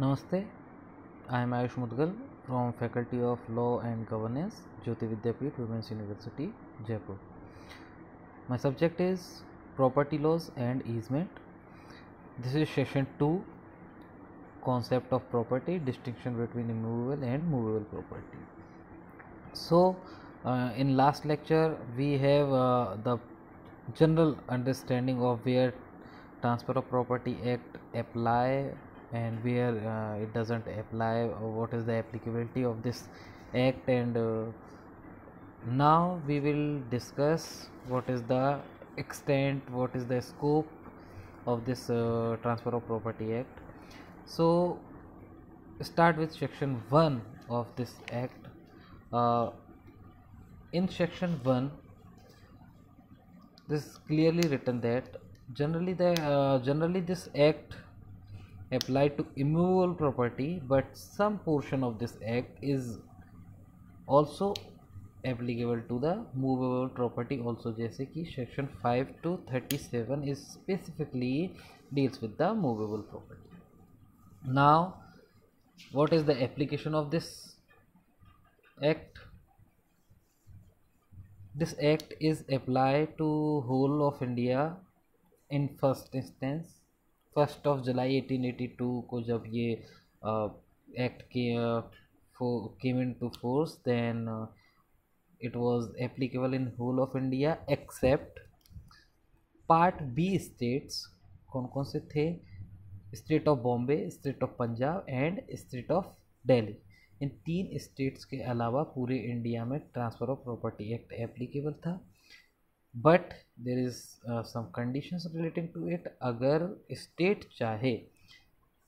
Namaste, I am Ayush Mudgal from Faculty of Law and Governance, Jyoti Vidyapit Women's University, Jaipur. My subject is Property Laws and Easement. This is session 2 Concept of Property Distinction between immovable and movable property. So, uh, in last lecture, we have uh, the general understanding of where Transfer of Property Act apply and where uh, it doesn't apply uh, what is the applicability of this act and uh, now we will discuss what is the extent what is the scope of this uh, transfer of property act so start with section 1 of this act uh, in section 1 this is clearly written that generally the uh, generally this act apply to immovable property but some portion of this act is also applicable to the movable property also जैसे section 5 to 37 is specifically deals with the movable property now what is the application of this act this act is applied to whole of India in first instance first of July 1882 को जब ये act के came into force then it was applicable in whole of India except part B states कौन कौन से थे state of Bombay state of Punjab and state of Delhi इन तीन स्टेट्स के अलावा पूरे इंडिया में transfer of property act applicable था but there is some conditions relating to it अगर स्टेट चाहे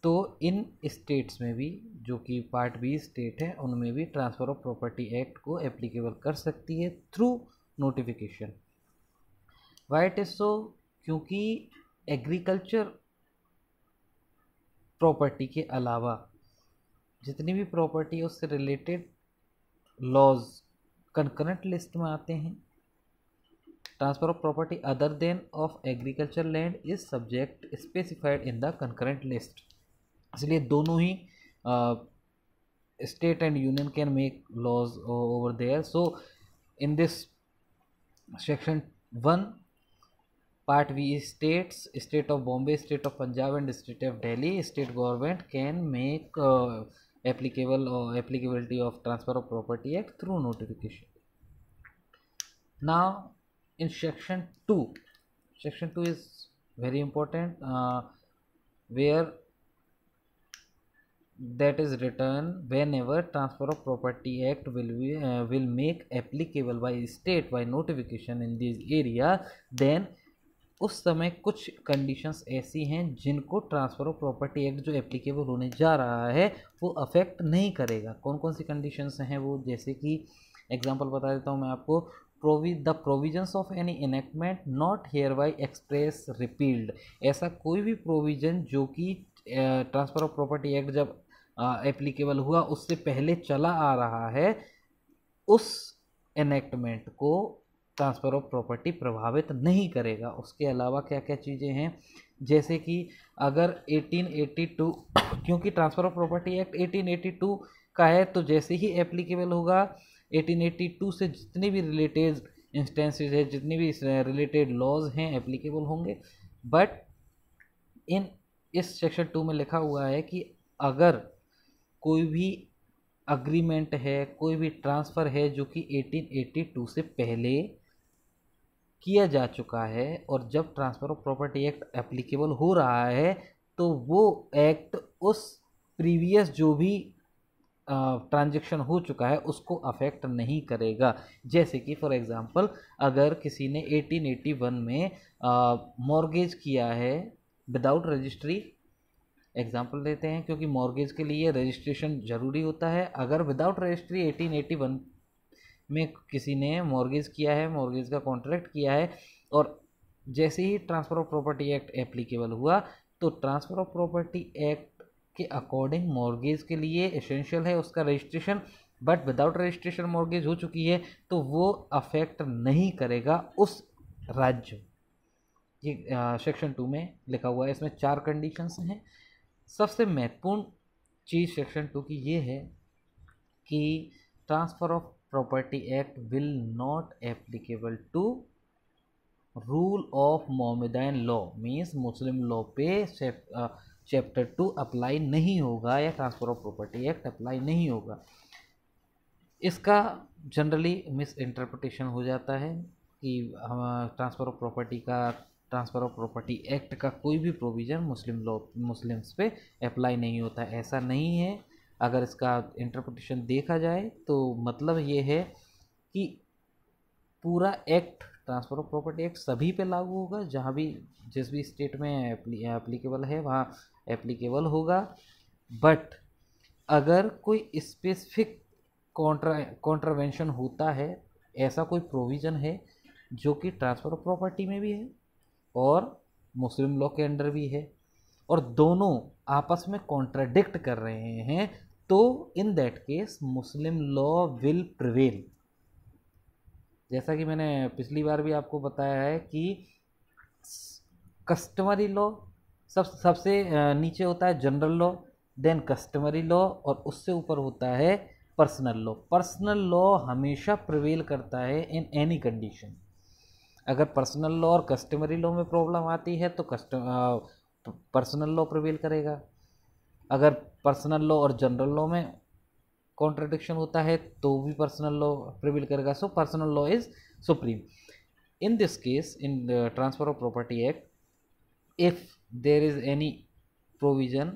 तो इन स्टेट्स में भी जो कि पार्ट बी स्टेट है उनमें भी ट्रांसफ़र ऑफ प्रॉपर्टी एक्ट को एप्लीकेबल कर सकती है through notification why it is so क्योंकि एग्रीकल्चर प्रॉपर्टी के अलावा जितनी भी प्रॉपर्टी उससे रिलेटेड लॉज कंकरेंट लिस्ट में आते हैं transfer of property other than of agriculture land is subject specified in the concurrent list इसलिए दोनों ही state and union can make laws over there so in this section one part B states state of Bombay state of Punjab and state of Delhi state government can make applicable applicability of transfer of property act through notification ना in section 2 section 2 is very important uh, where that is written whenever transfer of property act will be, uh, will make applicable by state by notification in this area then उस समय कुछ conditions ऐसी हैं जिनको transfer of property act जो applicable होने जा रहा है वो अफेक्ट नहीं करेगा कौन कौन सी कंडीशंस हैं वो जैसे कि एग्जांपल बता देता हूँ मैं आपको प्रोविज the provisions of any enactment not hereby express repealed ऐसा कोई भी प्रोविजन जो कि ट्रांसफर ऑफ प्रॉपर्टी एक्ट जब एप्लीकेबल हुआ उससे पहले चला आ रहा है उस एनेक्टमेंट को ट्रांसफ़र ऑफ प्रॉपर्टी प्रभावित नहीं करेगा उसके अलावा क्या क्या चीज़ें हैं जैसे कि अगर 1882 क्योंकि ट्रांसफ़र ऑफ प्रॉपर्टी एक्ट 1882 का है तो जैसे ही एप्लीकेबल होगा 1882 से जितने भी रिलेटेड इंस्टेंसेज है जितने भी रिलेटेड uh, लॉज हैं एप्लीकेबल होंगे बट इन इस सेक्शन टू में लिखा हुआ है कि अगर कोई भी अग्रीमेंट है कोई भी ट्रांसफ़र है जो कि 1882 से पहले किया जा चुका है और जब transfer of property act applicable हो रहा है तो वो एक्ट उस प्रीवियस जो भी ट्रांजेक्शन हो चुका है उसको अफेक्ट नहीं करेगा जैसे कि फॉर एग्ज़ाम्पल अगर किसी ने 1881 में मॉर्गेज किया है विदाउट रजिस्ट्री एग्जाम्पल देते हैं क्योंकि मॉर्गेज के लिए रजिस्ट्रेशन ज़रूरी होता है अगर विदाउट रजिस्ट्री 1881 में किसी ने मॉर्गेज किया है मॉर्गेज का कॉन्ट्रैक्ट किया है और जैसे ही transfer of property act applicable हुआ तो ट्रांसफ़र ऑफ प्रॉपर्टी एक्ट के अकॉर्डिंग मॉर्गेज के लिए एसेंशियल है उसका registration but without registration mortgage हो चुकी है तो वो अफेक्ट नहीं करेगा उस राज्य ये सेक्शन टू में लिखा हुआ है इसमें चार कंडीशंस हैं सबसे महत्वपूर्ण चीज़ सेक्शन टू की ये है कि transfer of property act will not applicable to rule of Mohammedan law means Muslim law पे चैप्टर टू अप्लाई नहीं होगा या transfer of property act apply नहीं होगा इसका जनरली मिस इंटरप्रटेशन हो जाता है कि हम ट्रांसफ़र ऑफ प्रॉपर्टी का ट्रांसफ़र ऑफ प्रॉपर्टी एक्ट का कोई भी प्रोविज़न मुस्लिम लॉ मुस्लिम्स पे अप्लाई नहीं होता ऐसा नहीं है अगर इसका इंटरप्रटेशन देखा जाए तो मतलब ये है कि पूरा act transfer of property act सभी पे लागू होगा जहाँ भी जिस भी स्टेट में एप्लीकेबल है वहाँ एप्लीकेबल होगा बट अगर कोई स्पेसिफिक कॉन्ट्रा कॉन्ट्रावेंशन होता है ऐसा कोई प्रोविज़न है जो कि ट्रांसफ़र ऑफ प्रॉपर्टी में भी है और मुस्लिम लॉ के अंडर भी है और दोनों आपस में कॉन्ट्राडिक्ट कर रहे हैं तो in that case Muslim law will prevail जैसा कि मैंने पिछली बार भी आपको बताया है कि कस्टमरी लॉ सब सबसे नीचे होता है general law then customary law और उससे ऊपर होता है पर्सनल लॉ पर्सनल लॉ हमेशा प्रवेल करता है इन एनी कंडीशन अगर पर्सनल लॉ और कस्टमरी लॉ में प्रॉब्लम आती है तो कस्टम पर्सनल लॉ प्रवेल करेगा अगर पर्सनल लॉ और जनरल लॉ में कॉन्ट्रडिक्शन होता है तो भी पर्सनल लॉ प्रिवेल करेगा so personal law is supreme in this case in transfer of property act if there is any provision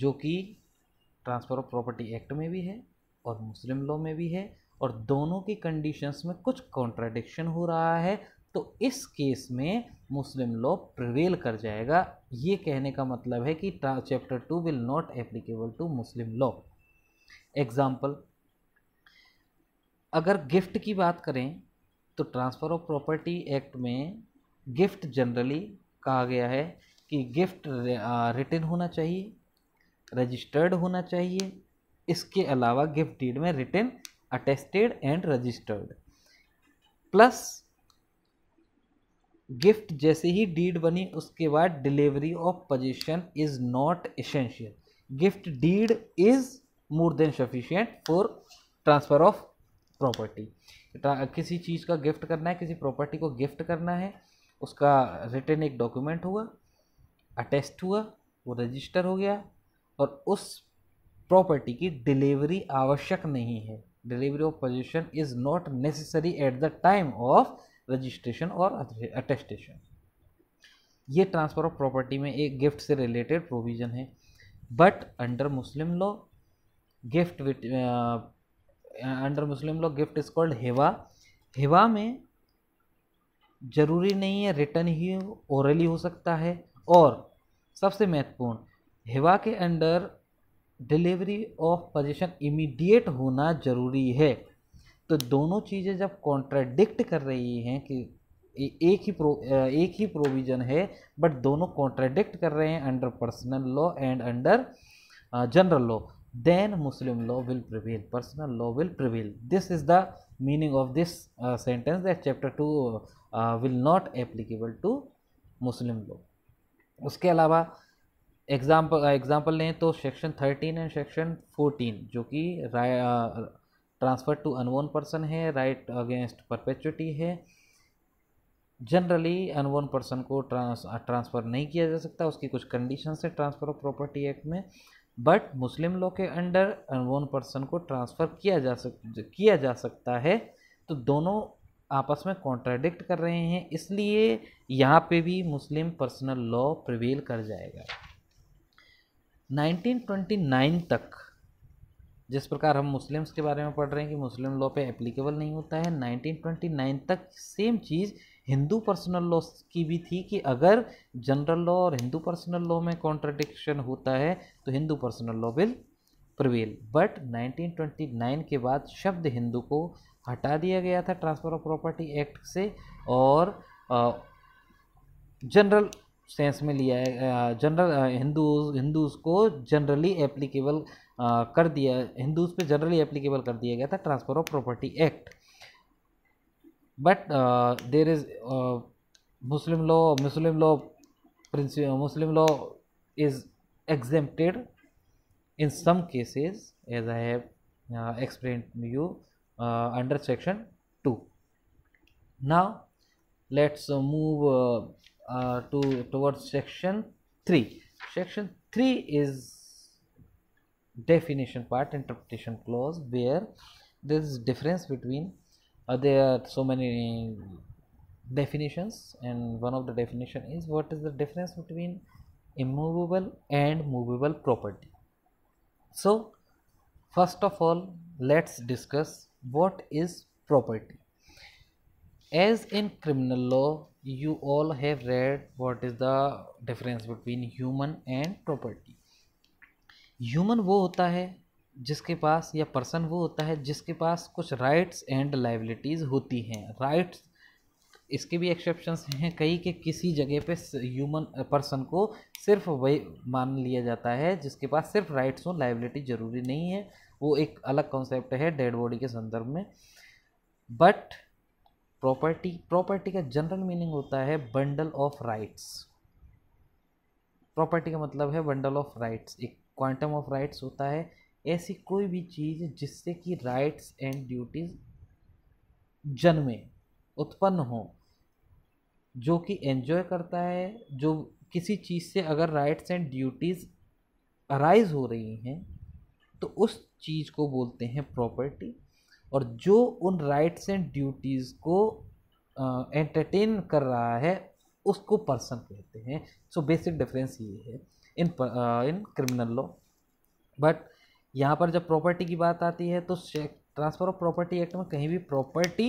जो कि ट्रांसफ़र ऑफ प्रॉपर्टी एक्ट में भी है और मुस्लिम लॉ में भी है और दोनों की कंडीशंस में कुछ कॉन्ट्राडिक्शन हो रहा है तो इस केस में मुस्लिम लॉ प्रिवेल कर जाएगा ये कहने का मतलब है कि chapter two will not applicable to Muslim law example अगर गिफ्ट की बात करें तो ट्रांसफ़र ऑफ प्रॉपर्टी एक्ट में गिफ्ट जनरली कहा गया है कि गिफ्ट रिटर्न होना चाहिए रजिस्टर्ड होना चाहिए इसके अलावा गिफ्ट डीड में written attested and registered plus gift जैसे ही डीड बनी उसके बाद delivery of possession is not essential gift deed is more than sufficient for transfer of property किसी चीज़ का गिफ्ट करना है किसी प्रॉपर्टी को गिफ्ट करना है उसका रिटर्न एक डॉक्यूमेंट हुआ अटेस्ट हुआ वो रजिस्टर हो गया और उस प्रॉपर्टी की डिलीवरी आवश्यक नहीं है delivery of possession is not necessary at the time of registration और अटेस्टेशन ये ट्रांसफ़र ऑफ प्रॉपर्टी में एक गिफ्ट से रिलेटेड प्रोविज़न है but under Muslim law gift under Muslim law gift is called हेवा हेवा में ज़रूरी नहीं है रिटर्न ही ओरली हो सकता है और सबसे महत्वपूर्ण हिवा के under delivery of possession immediate होना ज़रूरी है तो दोनों चीज़ें जब कॉन्ट्राडिक्ट कर रही हैं कि एक ही प्रो एक ही प्रोविज़न है बट दोनों कॉन्ट्राडिक्ट कर रहे हैं under personal law and under general law then Muslim law will prevail personal law will prevail this is the meaning of this uh, sentence that chapter 2 uh, will not applicable to muslim law उसके अलावा example example uh, लें तो section 13 and section 14 जो कि transfer to अनवोन person है right against perpetuity है generally अनवोन पर्सन को ट्रांस ट्रांसफ़र uh, नहीं किया जा सकता उसकी कुछ कंडीशन है ट्रांसफ़र ऑफ प्रॉपर्टी एक्ट में बट मुस्लिम लॉ के अंडर अनबोर्न पर्सन को ट्रांसफ़र किया जा सक किया जा सकता है तो दोनों आपस में कॉन्ट्राडिक्ट कर रहे हैं इसलिए यहाँ पे भी मुस्लिम पर्सनल लॉ प्रिवेल कर जाएगा 1929 तक जिस प्रकार हम मुस्लिम्स के बारे में पढ़ रहे हैं कि मुस्लिम लॉ पे एप्लीकेबल नहीं होता है 1929 तक सेम चीज़ हिंदू पर्सनल लॉ की भी थी कि अगर जनरल लॉ और हिंदू पर्सनल लॉ में कॉन्ट्राडिक्शन होता है तो Hindu personal law will prevail but 1929 के बाद शब्द हिंदू को हटा दिया गया था ट्रांसफर ऑफ प्रॉपर्टी एक्ट से और जनरल सेंस में लिया जनरल हिंदू हिंदूज को जनरली एप्लीकेबल कर दिया हिंदूज पे जनरली एप्लीकेबल कर दिया गया था transfer of property act but uh, there is uh, muslim law muslim law principle uh, muslim law is exempted in some cases as i have uh, explained to you uh, under section 2 now let's move uh, to towards section 3 section 3 is definition part interpretation clause where there is difference between uh, there are so many definitions and one of the definition is what is the difference between immovable and movable property so first of all let's discuss what is property as in criminal law you all have read what is the difference between human and property human wo hota hai जिसके पास या person वो होता है जिसके पास कुछ rights and liabilities होती हैं rights इसके भी एक्सेप्शंस हैं कई के किसी जगह पे ह्यूमन पर्सन को सिर्फ वही मान लिया जाता है जिसके पास सिर्फ राइट्स हो लाइबिलिटी ज़रूरी नहीं है वो एक अलग कॉन्सेप्ट है डेड बॉडी के संदर्भ में बट प्रॉपर्टी प्रॉपर्टी का जनरल मीनिंग होता है बंडल ऑफ राइट्स प्रॉपर्टी का मतलब है बंडल ऑफ राइट्स एक क्वांटम ऑफ राइट्स होता है ऐसी कोई भी चीज़ जिससे कि राइट्स एंड ड्यूटीज़ जन्मे उत्पन्न हो जो कि एन्जॉय करता है जो किसी चीज़ से अगर राइट्स एंड ड्यूटीज़ अराइज हो रही हैं तो उस चीज़ को बोलते हैं प्रॉपर्टी और जो उन राइट्स एंड ड्यूटीज़ को एंटरटेन कर रहा है उसको पर्सन कहते हैं सो बेसिक डिफरेंस ये है in in criminal law but यहाँ पर जब प्रॉपर्टी की बात आती है तो ट्रांसफर ऑफ प्रॉपर्टी एक्ट में कहीं भी प्रॉपर्टी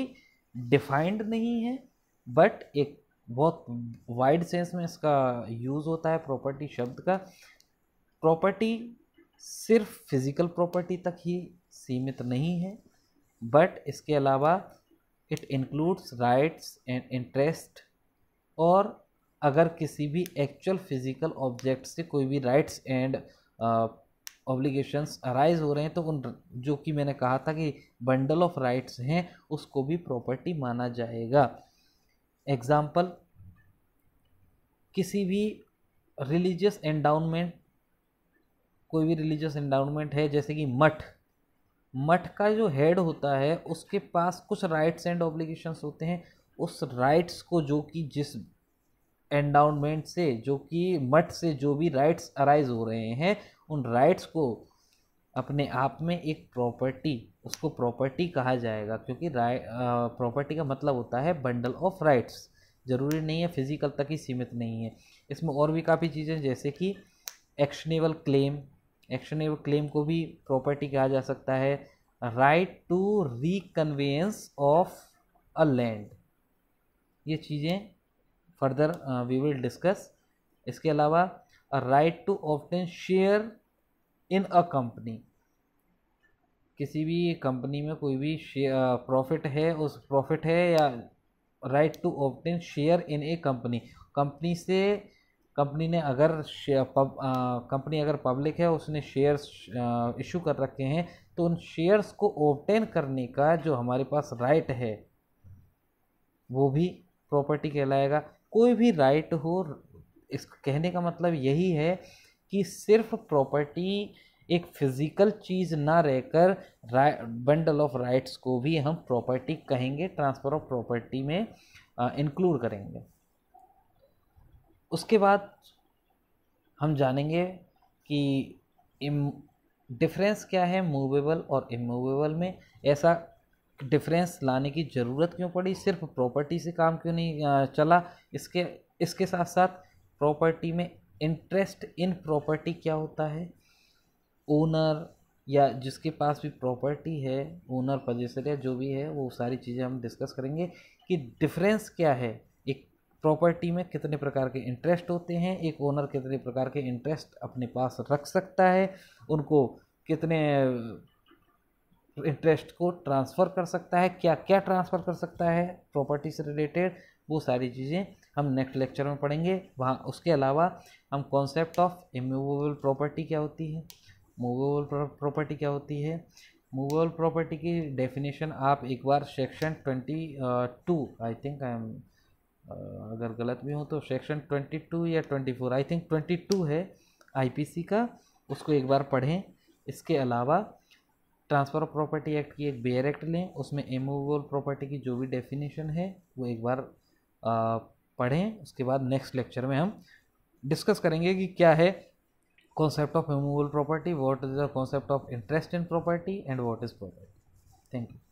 डिफाइंड नहीं है बट एक बहुत वाइड सेंस में इसका यूज़ होता है प्रॉपर्टी शब्द का प्रॉपर्टी सिर्फ फिज़िकल प्रॉपर्टी तक ही सीमित नहीं है बट इसके अलावा it includes rights and interest और अगर किसी भी एक्चुअल फिज़िकल ऑब्जेक्ट से कोई भी राइट्स एंड ऑब्लिगेशंस अराइज हो रहे हैं तो उन जो कि मैंने कहा था कि बंडल ऑफ राइट्स हैं उसको भी प्रॉपर्टी माना जाएगा एग्ज़ाम्पल किसी भी रिलीजियस एंडाउनमेंट कोई भी रिलीजियस एंडाउनमेंट है जैसे कि मठ मठ का जो हेड होता है उसके पास कुछ राइट्स एंड ऑब्लिगेशंस होते हैं उस राइट्स को जो कि जिस एंडाउनमेंट से जो कि मठ से जो भी राइट्स अराइज हो रहे हैं उन राइट्स को अपने आप में एक प्रॉपर्टी उसको प्रॉपर्टी कहा जाएगा क्योंकि प्रॉपर्टी का मतलब होता है बंडल ऑफ राइट्स ज़रूरी नहीं है फिजिकल तक ही सीमित नहीं है इसमें और भी काफ़ी चीज़ें जैसे कि एक्शनेबल क्लेम एक्शनेबल क्लेम को भी प्रॉपर्टी कहा जा सकता है right to reconveyance of a land ये चीज़ें फर्दर वी विल डिस्कस इसके अलावा right to obtain share in a company किसी भी कंपनी में कोई भी प्रॉफिट है उस प्रॉफिट है या right to obtain share in a company company से कंपनी ने अगर कंपनी अगर पब्लिक है उसने शेयर्स इशू कर रखे हैं तो उन शेयर्स को ऑप्टेन करने का जो हमारे पास राइट है वो भी प्रॉपर्टी कहलाएगा कोई भी राइट हो इस कहने का मतलब यही है कि सिर्फ प्रॉपर्टी एक फिज़िकल चीज़ ना रहकर बंडल ऑफ राइट्स को भी हम प्रॉपर्टी कहेंगे ट्रांसफ़र ऑफ प्रॉपर्टी में इंक्लूड करेंगे उसके बाद हम जानेंगे कि डिफरेंस क्या है मूवेबल और इमूवेबल में ऐसा डिफरेंस लाने की ज़रूरत क्यों पड़ी सिर्फ प्रॉपर्टी से काम क्यों नहीं चला इसके इसके साथ साथ प्रॉपर्टी में इंटरेस्ट इन प्रॉपर्टी क्या होता है ओनर या जिसके पास भी प्रॉपर्टी है ओनर पजेसर या जो भी है वो सारी चीज़ें हम डिस्कस करेंगे कि डिफरेंस क्या है एक प्रॉपर्टी में कितने प्रकार के इंटरेस्ट होते हैं एक ओनर कितने प्रकार के इंटरेस्ट अपने पास रख सकता है उनको कितने इंटरेस्ट को ट्रांसफ़र कर सकता है क्या क्या ट्रांसफ़र कर सकता है प्रॉपर्टी से रिलेटेड वो सारी चीज़ें हम नेक्स्ट लेक्चर में पढ़ेंगे वहाँ उसके अलावा हम कॉन्सेप्ट ऑफ इमूवेबल प्रॉपर्टी क्या होती है मूवेबल प्रॉपर्टी क्या होती है मूवेबल प्रॉपर्टी की डेफिनेशन आप एक बार section twenty two I think I am अगर गलत भी हूँ तो सेक्शन ट्वेंटी टू या twenty four I think twenty two है आईपीसी का उसको एक बार पढ़ें इसके अलावा ट्रांसफर ऑफ प्रॉपर्टी एक्ट की एक बेयर एक्ट लें उसमें इमूवेबल प्रॉपर्टी की जो भी डेफिनेशन है वो एक बार आ, पढ़ें उसके बाद नेक्स्ट लेक्चर में हम डिस्कस करेंगे कि क्या है concept of removal property what is the concept of interest in property and what is property thank you